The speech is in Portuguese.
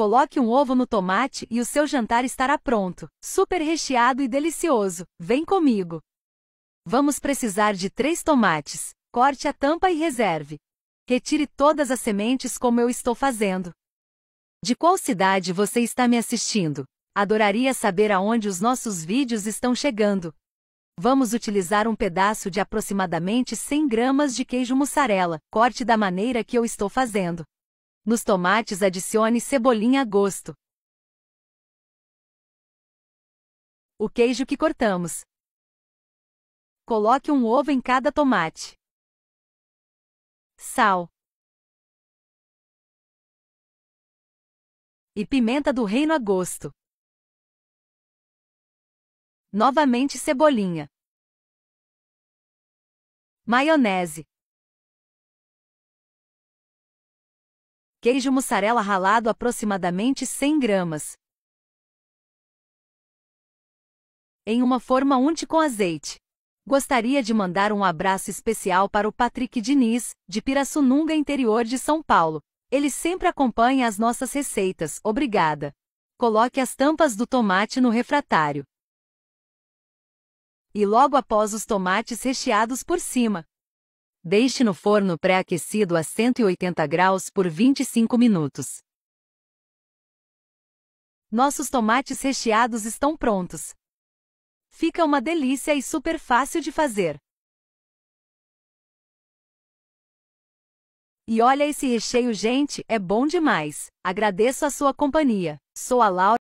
Coloque um ovo no tomate e o seu jantar estará pronto, super recheado e delicioso. Vem comigo! Vamos precisar de três tomates. Corte a tampa e reserve. Retire todas as sementes como eu estou fazendo. De qual cidade você está me assistindo? Adoraria saber aonde os nossos vídeos estão chegando. Vamos utilizar um pedaço de aproximadamente 100 gramas de queijo mussarela, corte da maneira que eu estou fazendo. Nos tomates adicione cebolinha a gosto. O queijo que cortamos. Coloque um ovo em cada tomate. Sal. E pimenta do reino a gosto. Novamente cebolinha. Maionese. Queijo mussarela ralado aproximadamente 100 gramas. Em uma forma unte com azeite. Gostaria de mandar um abraço especial para o Patrick Diniz, de Pirassununga, interior de São Paulo. Ele sempre acompanha as nossas receitas, obrigada. Coloque as tampas do tomate no refratário. E logo após os tomates recheados por cima, Deixe no forno pré-aquecido a 180 graus por 25 minutos. Nossos tomates recheados estão prontos. Fica uma delícia e super fácil de fazer. E olha esse recheio, gente, é bom demais. Agradeço a sua companhia. Sou a Laura.